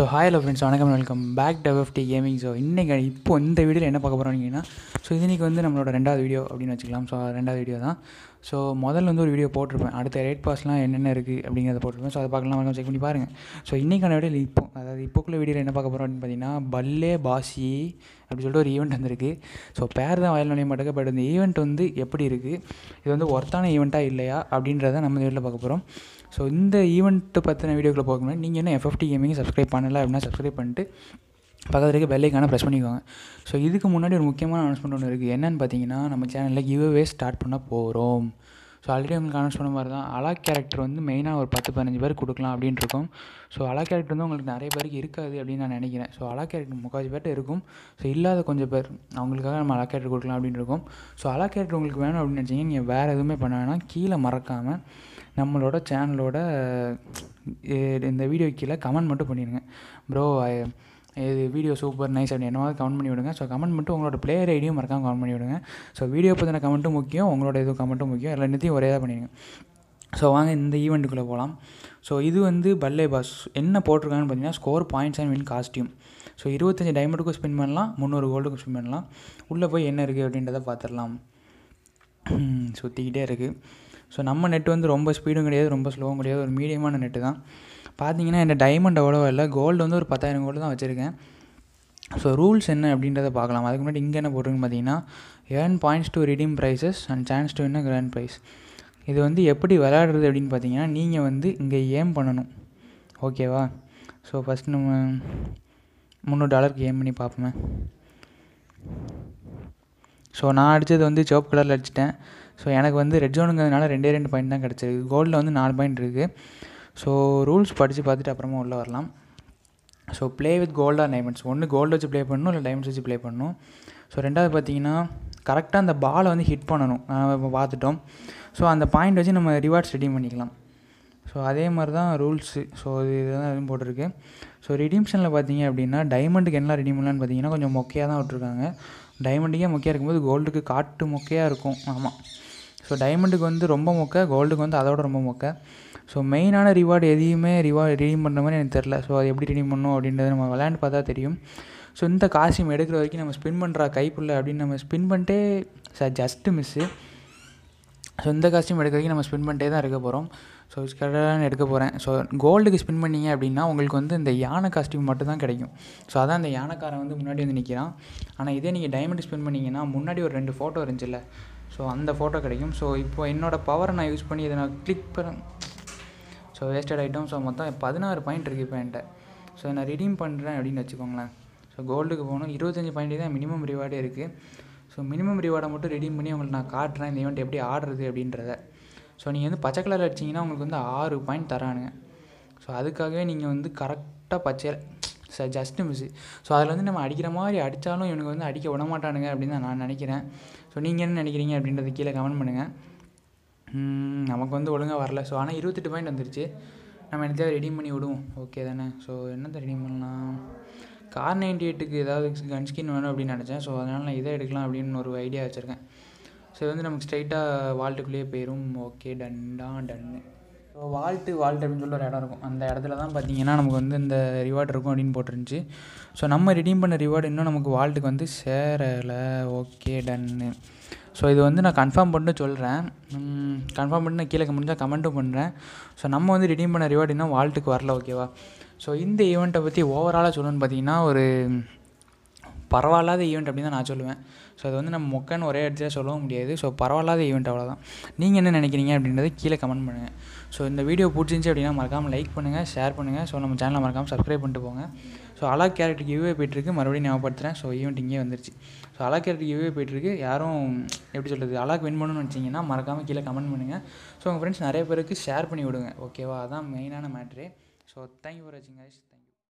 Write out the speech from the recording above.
so hi hello friends வணக்கம் welcome back டெவ்டி gaming so இன்றைக்கி இப்போ இந்த வீடியோவில் என்ன பார்க்க போகிறோம்னீங்கன்னா ஸோ இன்றைக்கி வந்து நம்மளோட ரெண்டாவது வீடியோ அப்படின்னு வச்சுக்கலாம் ஸோ ரெண்டாவது வீடியோ தான் ஸோ முதல்ல வந்து ஒரு வீடியோ போட்டிருப்பேன் அடுத்த ரேட் பாஸ்லாம் என்னென்ன இருக்குது அப்படிங்கிறத போட்டிருப்பேன் ஸோ அதை பார்க்கலாம் செக் பண்ணி பாருங்கள் ஸோ இன்றைக்கான வீடியோ இப்போ அதாவது இப்போக்குள்ள வீடியோவில் என்ன பார்க்க போகிறோம் அப்படின்னு பார்த்தீங்கன்னா பல்லே பாசி அப்படின்னு சொல்லிட்டு ஒரு ஈவெண்ட் வந்திருக்கு ஸோ பேர் தான் வயல் நுழைய மாட்டேங்க பட் இந்த ஈவெண்ட் வந்து எப்படி இருக்குது இது வந்து ஒர்த்தான ஈவெண்ட்டாக இல்லையா அப்படின்றத நம்ம வீட்டில் பார்க்க போகிறோம் ஸோ இந்த ஈவெண்ட்டு பற்றின வீடியோக்குள்ளே போகணும்னா நீங்கள் என்ன எஃப்எஃப்டி கேமிங் சப்ஸ்கிரைப் பண்ணல அப்படின்னா சப்ஸ்கிரைப் பண்ணிட்டு பக்கத்தில் இருக்க பெல்லைக்கான ப்ரெஸ் பண்ணிக்கோங்க ஸோ இதுக்கு முன்னாடி ஒரு முக்கியமான அனௌன்ஸ்மெண்ட் ஒன்று இருக்குது என்னென்னு பார்த்தீங்கன்னா நம்ம சேனலில் கிவ்வே ஸ்டார்ட் பண்ண போகிறோம் ஸோ ஆல்ரெடி உங்களுக்கு அனௌன்ஸ் பண்ண மாதிரி தான் அலா கேரக்டர் வந்து மெயினாக ஒரு பத்து பதினஞ்சு பேர் கொடுக்கலாம் அப்படின்ட்டு இருக்கும் ஸோ அலா கேரக்டர் வந்து உங்களுக்கு நிறைய பேருக்கு இருக்காது அப்படின்னு நான் நினைக்கிறேன் ஸோ அலா கேரக்டர் முக்கால்வாசி பேர்கிட்ட இருக்கும் ஸோ இல்லாத கொஞ்சம் பேர் அவங்களுக்காக நம்ம அலா கேரக்டர் கொடுக்கலாம் அப்படின்ட்டு இருக்கும் ஸோ அலா கேரக்டர் உங்களுக்கு வேணும் அப்படின்னு நினச்சிங்க நீங்கள் வேறு எதுவுமே பண்ண வேணாம் கீழே மறக்காமல் நம்மளோட சேனலோட இந்த வீடியோ கீழே கமெண்ட் மட்டும் பண்ணிடுங்க ப்ரோ இது வீடியோ சூப்பர் நைஸ் அப்படின்னு என்னவாக கமெண்ட் பண்ணி விடுங்க ஸோ கமெண்ட் மட்டும் உங்களோட பிளேயர் ஐடியும் மறக்காமல் கமெண்ட் பண்ணி விடுங்க ஸோ வீடியோ பற்றின கமெண்ட்டும் முக்கியம் உங்களோட எதுவும் கமெண்ட்டும் முக்கியம் எல்லாத்தையும் ஒரே தான் பண்ணிடுங்க ஸோ வாங்க இந்த ஈவெண்ட்டுக்குள்ளே போகலாம் ஸோ இது வந்து பல்லே பாஸ் என்ன போட்டிருக்காங்கன்னு பார்த்தீங்கன்னா score points and win costume so இருபத்தஞ்சி டைமண்டுக்கும் ஸ்பின் பண்ணலாம் முந்நூறு கோல்டுக்கும் ஸ்பின் பண்ணலாம் உள்ளே போய் என்ன இருக்குது அப்படின்றத பார்த்துடலாம் சுற்றிக்கிட்டே இருக்குது ஸோ நம்ம நெட் வந்து ரொம்ப ஸ்பீடும் கிடையாது ரொம்ப ஸ்லோவும் கிடையாது ஒரு மீடியமான நெட்டு தான் பார்த்தீங்கன்னா என்ன டைமண்ட் அவ்வளோவா இல்லை கோல்டு வந்து ஒரு பத்தாயிரம் கோல்டு தான் வச்சுருக்கேன் ஸோ ரூல்ஸ் என்ன அப்படின்றத பார்க்கலாம் அதுக்கு முன்னாடி இங்கே என்ன போட்டிருக்குன்னு பார்த்தீங்கன்னா earn points to redeem prizes and chance to என்ன கிராண்ட் ப்ரைஸ் இது வந்து எப்படி விளையாடுறது அப்படின்னு பார்த்தீங்கன்னா நீங்கள் வந்து இங்கே ஏம் பண்ணணும் ஓகேவா ஸோ ஃபஸ்ட் நம்ம முந்நூறு டாலருக்கு ஏம் பண்ணி பார்ப்போமே ஸோ நான் அடித்தது வந்து சிவப்பு கலரில் அடிச்சிட்டேன் ஸோ எனக்கு வந்து ரெட் ஜோனுங்கிறதுனால ரெண்டே ரெண்டு பாயிண்ட் தான் கிடச்சிருக்கு கோல்டில் வந்து நாலு பாயிண்ட் இருக்குது ஸோ ரூல்ஸ் படித்து பார்த்துட்டு அப்புறமா உள்ளே வரலாம் so play with gold or diamonds ஒன்று கோல்டு வச்சு ப்ளே பண்ணணும் இல்லை டைமண்ட்ஸ் வச்சு ப்ளே பண்ணணும் ஸோ ரெண்டாவது பார்த்தீங்கன்னா கரெக்டாக அந்த பாலை வந்து ஹிட் பண்ணணும் இப்போ பார்த்துட்டோம் ஸோ அந்த பாயிண்ட் வச்சு நம்ம ரிவார்ட்ஸ் ரிடீம் பண்ணிக்கலாம் ஸோ அதே மாதிரி தான் ரூல்ஸு ஸோ இது இதுதான் எதுவும் போட்டிருக்கு ஸோ ரிடீம்ஷனில் பார்த்தீங்க அப்படின்னா டைமண்டுக்கு என்ன ரிடீம் பண்ணலான்னு பார்த்தீங்கன்னா கொஞ்சம் மொக்கையாக தான் விட்ருக்காங்க டைமண்டுக்கே மொக்கையாக இருக்கும்போது கோல்டுக்கு காட்டு மொக்கையாக இருக்கும் ஆமாம் ஸோ டைமண்டுக்கு வந்து ரொம்ப மொக்க கோல்டுக்கு வந்து அதோட ரொம்ப மொக்க ஸோ மெயினான ரிவார்டு எதையுமே ரிவார்டு ரிடீம் பண்ணுற மாதிரி எனக்கு தெரில ஸோ அது எப்படி ரிடீம் பண்ணும் அப்படின்றது நம்ம விளையாண்டு பார்த்தா தெரியும் ஸோ இந்த காசியம் எடுக்கிற வரைக்கும் நம்ம ஸ்பின் பண்ணுறா கைப்புள்ள அப்படின்னு நம்ம ஸ்பின் பண்ணிட்டே சார் ஜஸ்ட்டு மிஸ்ஸு ஸோ இந்த காசியம் எடுக்க வரைக்கும் நம்ம ஸ்பின் பண்ணிட்டே தான் இருக்க போகிறோம் ஸோ கடலான்னு எடுக்க போகிறேன் ஸோ கோல்டுக்கு ஸ்பின் பண்ணிங்க அப்படின்னா உங்களுக்கு வந்து இந்த யானை காஸ்டியூம் மட்டும் தான் கிடைக்கும் ஸோ அதான் அந்த யானைக்காரன் வந்து முன்னாடி வந்து நிற்கிறான் ஆனால் இதே நீங்கள் டைமண்ட் ஸ்பின் பண்ணிங்கன்னா முன்னாடி ஒரு ரெண்டு ஃபோட்டோ இருந்துச்சுல்ல ஸோ அந்த ஃபோட்டோ கிடைக்கும் ஸோ இப்போ என்னோடய பவரை நான் யூஸ் பண்ணி இதை நான் கிளிக் பண்ண ஸோ வேஸ்டட் ஐட்டம் ஸோ மொத்தம் பதினாறு பாயிண்ட் இருக்குது இப்போ என்கிட்ட ஸோ நான் ரிடீம் பண்ணுறேன் அப்படின்னு வச்சுக்கோங்களேன் ஸோ கோல்டுக்கு போகணும் இருபத்தஞ்சி பாயிண்ட் தான் மினிமம் ரிவார்டே இருக்குது ஸோ மினிமம் ரிவார்டை மட்டும் ரிடீம் பண்ணி உங்களுக்கு நான் காட்டுறேன் இந்த இவெண்ட் எப்படி ஆடுறது அப்படின்றத ஸோ நீங்கள் வந்து பச்சை கலரில் அடிச்சிங்கன்னா உங்களுக்கு வந்து ஆறு பாயிண்ட் தரானுங்க ஸோ அதுக்காகவே நீங்கள் வந்து கரெக்டாக பச்சை ச ஜஸ்ட்டு மிஸ்ஸு ஸோ அதில் வந்து நம்ம அடிக்கிற மாதிரி அடித்தாலும் இவனுக்கு வந்து அடிக்க விடமாட்டானுங்க அப்படின்னு தான் நான் நினைக்கிறேன் ஸோ நீங்கள் என்ன நினைக்கிறீங்க அப்படின்றத கீழே கமெண்ட் பண்ணுங்கள் நமக்கு வந்து ஒழுங்காக வரல ஸோ ஆனால் இருபத்தெட்டு பாயிண்ட் வந்துருச்சு நம்ம எனக்கு ரெடி பண்ணி விடுவோம் ஓகே தானே ஸோ என்னத்தை ரெடி பண்ணலாம் கார் நைன்டி எயிட்டுக்கு ஏதாவது கன்ஸ்கின் வேணும் அப்படின்னு நினச்சேன் ஸோ அதனால் நான் இதை எடுக்கலாம் அப்படின்னு ஒரு ஐடியா வச்சுருக்கேன் ஸோ இது வந்து நமக்கு ஸ்ட்ரைட்டாக வால்ட்டுக்குள்ளேயே போயிடும் ஓகே டன்டா டன்னு ஸோ வால்ட்டு வாழ்த்து அப்படின்னு சொல்லி ஒரு இடம் இருக்கும் அந்த இடத்துல தான் பார்த்தீங்கன்னா நமக்கு வந்து இந்த ரிவார்டு இருக்கும் அப்படின்னு போட்டுருந்துச்சு ஸோ நம்ம ரிடீம் பண்ண ரிவார்டு இன்னும் நமக்கு வால்ட்டுக்கு வந்து சேரலை ஓகே டன்னு ஸோ இது வந்து நான் கன்ஃபார்ம் பண்ணிட்டு சொல்கிறேன் கன்ஃபார்ம் பண்ணி நான் கீழே முடிஞ்சால் கமெண்ட்டும் பண்ணுறேன் ஸோ நம்ம வந்து ரிடீம் பண்ண ரிவார்டு இன்னும் வாழ்த்துக்கு வரல ஓகேவா ஸோ இந்த ஈவெண்ட்டை பற்றி ஓவராலாக சொல்லணும்னு பார்த்தீங்கன்னா ஒரு பரவாயில்லாத ஈவெண்ட் அப்படின்னு தான் நான் சொல்லுவேன் ஸோ அது வந்து நம்ம மொக்கன்னு ஒரே இடத்துல சொல்லவும் முடியாது ஸோ பரவாயில்லாத ஈவெண்ட் அவ்வளோதான் நீங்கள் என்ன நினைக்கிறீங்க அப்படின்றத கீழே கமெண்ட் பண்ணுங்கள் ஸோ இந்த வீடியோ பிடிச்சிருந்துச்சி அப்படின்னா மறக்காமல் லைக் பண்ணுங்கள் ஷேர் பண்ணுங்கள் ஸோ நம்ம சேனலை மறக்காமல் சப்ஸ்கிரைப் பண்ணிட்டு போங்க ஸோ அலா கேரக்டருக்கு யூவே போயிட்டுருக்கு மறுபடியும் ஞாபகப்படுத்துகிறேன் ஸோ ஈவெண்ட் இங்கே வந்துருச்சு ஸோ அலா கேரக்டருக்கு யூவே போயிட்டுருக்கு யாரும் எப்படி சொல்கிறது அலாக் வின் பண்ணணும்னு வச்சிங்கன்னா மறக்காமல் கீழே கமெண்ட் பண்ணுங்கள் ஸோ உங்கள் ஃப்ரெண்ட்ஸ் நிறைய பேருக்கு ஷேர் பண்ணி விடுங்க ஓகேவா அதான் மெயினான மேட்ரு ஸோ தேங்க்யூ ஃபார் வாட்சிங் கைஸ்